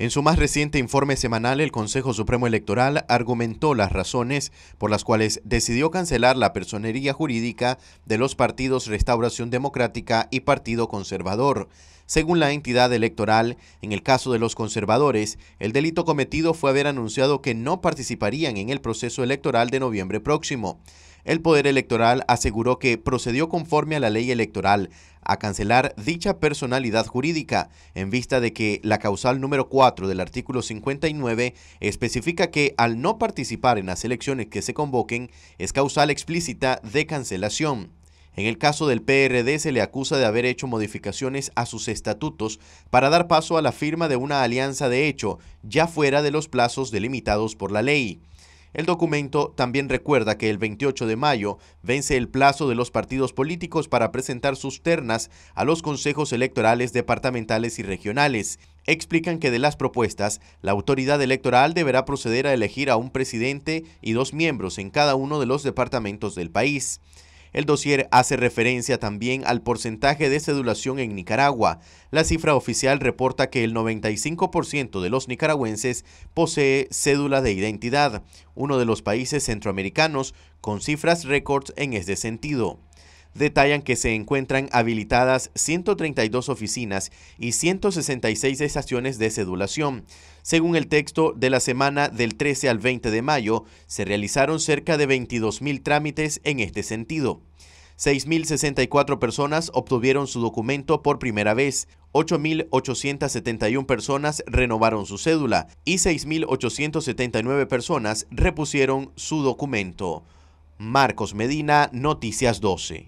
En su más reciente informe semanal, el Consejo Supremo Electoral argumentó las razones por las cuales decidió cancelar la personería jurídica de los partidos Restauración Democrática y Partido Conservador. Según la entidad electoral, en el caso de los conservadores, el delito cometido fue haber anunciado que no participarían en el proceso electoral de noviembre próximo el Poder Electoral aseguró que procedió conforme a la ley electoral a cancelar dicha personalidad jurídica, en vista de que la causal número 4 del artículo 59 especifica que al no participar en las elecciones que se convoquen es causal explícita de cancelación. En el caso del PRD se le acusa de haber hecho modificaciones a sus estatutos para dar paso a la firma de una alianza de hecho, ya fuera de los plazos delimitados por la ley. El documento también recuerda que el 28 de mayo vence el plazo de los partidos políticos para presentar sus ternas a los consejos electorales departamentales y regionales. Explican que de las propuestas, la autoridad electoral deberá proceder a elegir a un presidente y dos miembros en cada uno de los departamentos del país. El dossier hace referencia también al porcentaje de cedulación en Nicaragua. La cifra oficial reporta que el 95% de los nicaragüenses posee cédula de identidad, uno de los países centroamericanos con cifras récords en este sentido detallan que se encuentran habilitadas 132 oficinas y 166 estaciones de cedulación. Según el texto, de la semana del 13 al 20 de mayo se realizaron cerca de 22.000 trámites en este sentido. 6.064 personas obtuvieron su documento por primera vez, 8.871 personas renovaron su cédula y 6.879 personas repusieron su documento. Marcos Medina, Noticias 12.